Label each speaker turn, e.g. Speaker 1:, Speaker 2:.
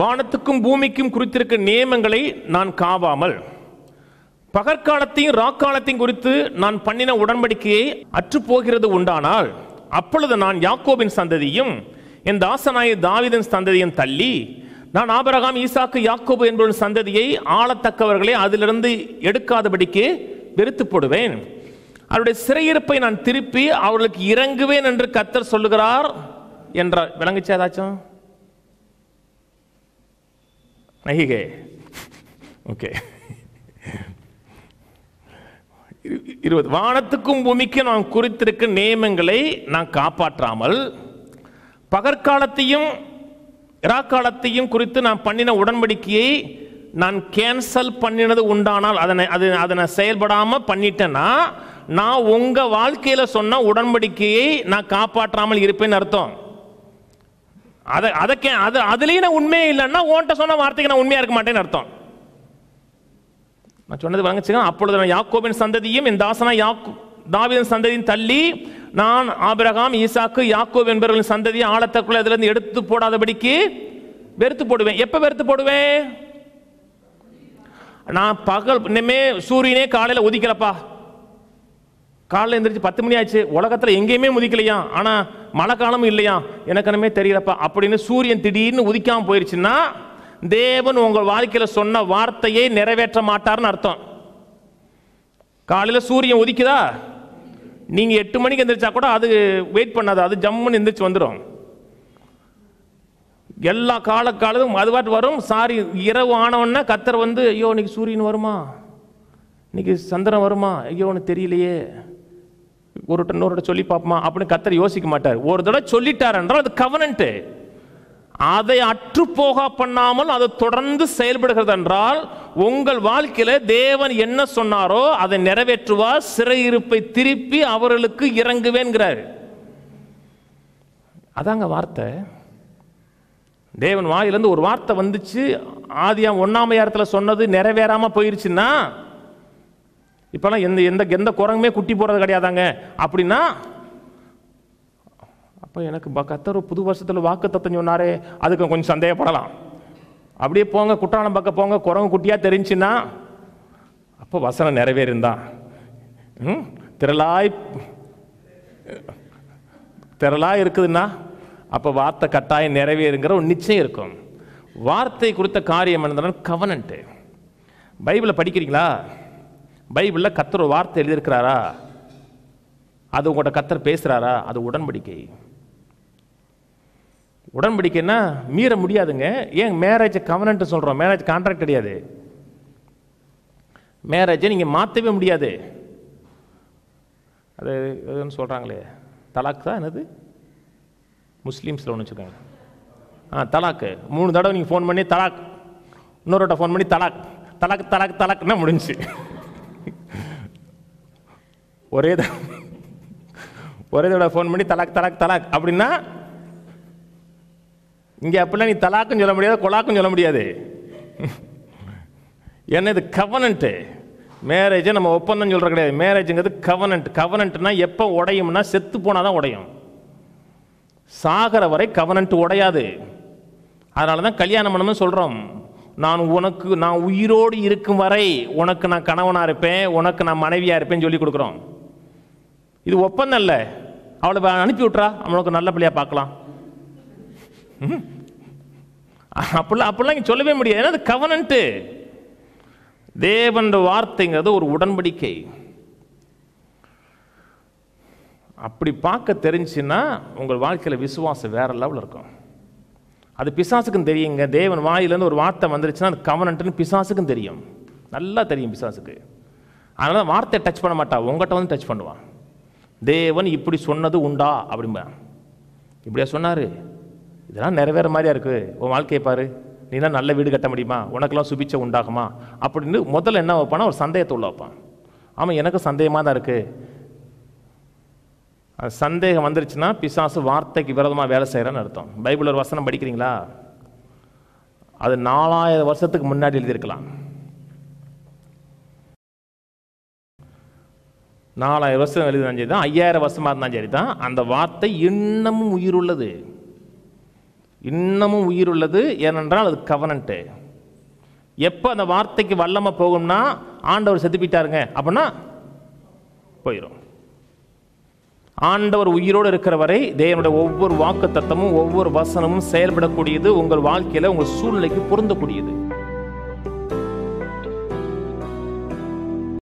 Speaker 1: வானத்துக்கும் பூமிக்கும் குறித்திருக்க நியமங்களை நான் காவாமல் பகற்காலத்தையும் ராக்காலத்தையும் குறித்து நான் பண்ணின உடன்படிக்கையை அற்றுப்போகிறது உண்டானால் அப்பொழுது நான் யாக்கோபின் சந்ததியும் என் தாசனாய தாவிதன் சந்ததியும் தள்ளி நான் ஆபரகாம் ஈசாக்கு யாக்கோபு என்பவரின் சந்ததியை ஆளத்தக்கவர்களை அதிலிருந்து எடுக்காதபடிக்கு வெறுத்து போடுவேன் அவருடைய சிறையிருப்பை நான் திருப்பி அவர்களுக்கு இறங்குவேன் என்று கத்தர் சொல்லுகிறார் என்றார் விளங்குச்சா ஏதாச்சும் नहीं गए ஓகே இருபது வானத்துக்கும் பூமிக்கும் நான் குறித்திருக்க நியமங்களை நான் காப்பாற்றாமல் பகற்காலத்தையும் இராக்காலத்தையும் குறித்து நான் பண்ணின உடன்படிக்கையை நான் கேன்சல் பண்ணினது உண்டானால் அதனை அது அதனை செயல்படாமல் பண்ணிட்டேன்னா நான் உங்கள் வாழ்க்கையில் சொன்ன உடன்படிக்கையை நான் காப்பாற்றாமல் இருப்பேன்னு அர்த்தம் அதை அதற்கே அது அதுலேயும் நான் உண்மையே இல்லைன்னா ஓன்ட்ட சொன்ன வார்த்தைக்கு நான் உண்மையாக இருக்க மாட்டேன்னு அர்த்தம் நான் சொன்னது வழங்கச்சுங்க அப்பொழுது நான் யாக்கோபின் சந்ததியும் என் தாசனா யாக்கு தாவிதன் சந்ததியும் தள்ளி நான் ஆபிரகாம் ஈசாக்கு யாக்கோப் என்பவர்களின் சந்ததியை ஆழத்தக்குள்ள இதிலிருந்து எடுத்து போடாதபடிக்கு வெறுத்து போடுவேன் எப்போ வெறுத்து போடுவேன் நான் பகல் இனிமே சூரியனே காலையில் உதிக்கிறப்பா காலைல எழுந்திரிச்சு பத்து மணி ஆச்சு உலகத்தில் எங்கேயுமே முதிக்கலையா ஆனால் மழை காலமும் இல்லையா எனக்கெனமே தெரியலப்பா அப்படின்னு சூரியன் திடீர்னு உதிக்காமல் போயிடுச்சுன்னா தேவன் உங்கள் வாழ்க்கையில் சொன்ன வார்த்தையை நிறைவேற்ற மாட்டார்னு அர்த்தம் காலையில் சூரியன் உதிக்குதா நீங்கள் எட்டு மணிக்கு எந்திரிச்சா கூட அது வெயிட் பண்ணாது அது ஜம்முன்னு எந்திரிச்சு வந்துடும் எல்லா கால காலத்தும் அது பாட்டு வரும் சாரி இரவு ஆனவுடனே கத்தர் வந்து ஐயோ இன்னைக்கு சூரியன் வருமா இன்னைக்கு சந்திரன் வருமா ஐயோ ஒன்று தெரியலையே ஒரு இன்னொரு சொல்லி பார்ப்போமா அப்படின்னு கத்தர் யோசிக்க மாட்டார் ஒரு தடவை சொல்லிட்டார் என்றால் அது கவனன்ட்டு அதை அற்று போக பண்ணாமல் அதை தொடர்ந்து செயல்படுகிறது என்றால் உங்கள் வாழ்க்கையில தேவன் என்ன சொன்னாரோ அதை நிறைவேற்றுவார் சிறையிருப்பை திருப்பி அவர்களுக்கு இறங்குவேன்கிறார் அதாங்க வார்த்தை தேவன் வாயிலிருந்து ஒரு வார்த்தை வந்துச்சு ஆதியா ஒன்னாம் இடத்துல சொன்னது நிறைவேறாம போயிருச்சுன்னா இப்போலாம் எந்த எந்த எந்த குரங்குமே குட்டி போடுறது கிடையாதாங்க அப்படின்னா அப்போ எனக்கு கத்தர் புது வருஷத்தில் வாக்கு தத்தம் சொன்னாரே அதுக்கு கொஞ்சம் சந்தேகப்படலாம் அப்படியே போங்க குற்றாலம் பக்கம் போங்க குரங்கு குட்டியாக தெரிஞ்சுன்னா அப்போ வசனம் நிறைவேறிந்தான் திரளாய் திரளாக இருக்குதுன்னா அப்போ வார்த்தை கட்டாயம் நிறைவேறுங்கிற ஒரு நிச்சயம் இருக்கும் வார்த்தை குறித்த காரியம் என்னதுன்னா கவனன்ட்டு பைபிளை படிக்கிறீங்களா பைபிளில் கத்தர் வார்த்தை எழுதியிருக்கிறாரா அது உங்கள்கிட்ட கத்தர் பேசுகிறாரா அது உடன்படிக்கை உடன்படிக்கைன்னா மீற முடியாதுங்க ஏன் மேரேஜ் கவனன்ட்டு சொல்கிறோம் மேரேஜ் கான்ட்ராக்ட் கிடையாது மேரேஜை நீங்கள் மாற்றவே முடியாது அது எதுன்னு சொல்கிறாங்களே தலாக் தான் என்னது முஸ்லீம்ஸில் ஒன்று வச்சுருக்காங்க ஆ தலாக்கு மூணு தடவை நீங்கள் ஃபோன் பண்ணி தலாக் இன்னொரு ஃபோன் பண்ணி தலாக் தலாக் தலாக் தலாக்னா முடிஞ்சு ஒரே ஒரே தடவை ஃபோன் பண்ணி தலாக் தலாக் தலாக் அப்படின்னா இங்கே அப்படிலாம் நீ தலாக்கும் சொல்ல முடியாது கொலாக்கும் சொல்ல முடியாது ஏன்னா இது கவனண்ட்டு மேரேஜை நம்ம ஒப்பந்தம் சொல்கிற கிடையாது மேரேஜுங்கிறது கவனண்ட் கவனன்ட்னா எப்போ உடையும்னா செத்து போனால் தான் உடையும் சாகிற வரை கவனன்ட் உடையாது அதனால தான் கல்யாணம் பண்ணணும்னு சொல்கிறோம் நான் உனக்கு நான் உயிரோடு இருக்கும் வரை உனக்கு நான் கணவனாக இருப்பேன் உனக்கு நான் மனைவியாக இருப்பேன்னு சொல்லி கொடுக்குறோம் இது ஒப்பந்தம் இல்லை அவளை அனுப்பி விட்றா அவனுக்கு நல்ல பிள்ளையா பார்க்கலாம் அப்படிலாம் அப்படிலாம் இங்கே சொல்லவே முடியாது ஏன்னா அது கவனன்ட்டு தேவன்ற வார்த்தைங்கிறது ஒரு உடன்படிக்கை அப்படி பார்க்க தெரிஞ்சுன்னா உங்கள் வாழ்க்கையில் விசுவாசம் வேற லெவலில் இருக்கும் அது பிசாசுக்கும் தெரியுங்க தேவன் வாயிலேருந்து ஒரு வார்த்தை வந்துருச்சுன்னா அது கவனன்ட்டுன்னு பிசாசுக்கும் தெரியும் நல்லா தெரியும் பிசாசுக்கு அதனால் வார்த்தையை டச் பண்ண மாட்டா உங்கள்கிட்ட வந்து டச் பண்ணுவான் தேவன் இப்படி சொன்னது உண்டா அப்படிம்பா இப்படியா சொன்னார் இதெல்லாம் நிறைவேற மாதிரியா இருக்குது உன் வாழ்க்கையை பாரு தான் நல்ல வீடு கட்ட முடியுமா உனக்கெல்லாம் சுபிச்சை உண்டாகுமா அப்படின்னு முதல்ல என்ன வைப்பானா ஒரு சந்தேகத்தை உள்ள வைப்பான் ஆமாம் எனக்கு சந்தேகமாக தான் இருக்குது சந்தேகம் வந்துருச்சுன்னா பிசாசு வார்த்தைக்கு விரோதமாக வேலை செய்கிறேன்னு அர்த்தம் பைபிள் ஒரு வசனம் படிக்கிறீங்களா அது நாலாயிரம் வருஷத்துக்கு முன்னாடி எழுதியிருக்கலாம் நாலாயிரம் வருஷம் எழுதினா சரி தான் ஐயாயிரம் வருஷமாக இருந்தாலும் சரி தான் அந்த வார்த்தை இன்னமும் உயிருள்ளது இன்னமும் உயிருள்ளது ஏனென்றால் அது கவனன்ட்டு எப்போ அந்த வார்த்தைக்கு வல்லமாக போகும்னா ஆண்டவர் செத்து போயிட்டாருங்க அப்படின்னா போயிடும் ஆண்டவர் உயிரோடு இருக்கிற வரை தேவனுடைய ஒவ்வொரு வாக்கு தத்தமும் ஒவ்வொரு வசனமும் செயல்படக்கூடியது உங்கள் வாழ்க்கையில் உங்கள் சூழ்நிலைக்கு பொருந்தக்கூடியது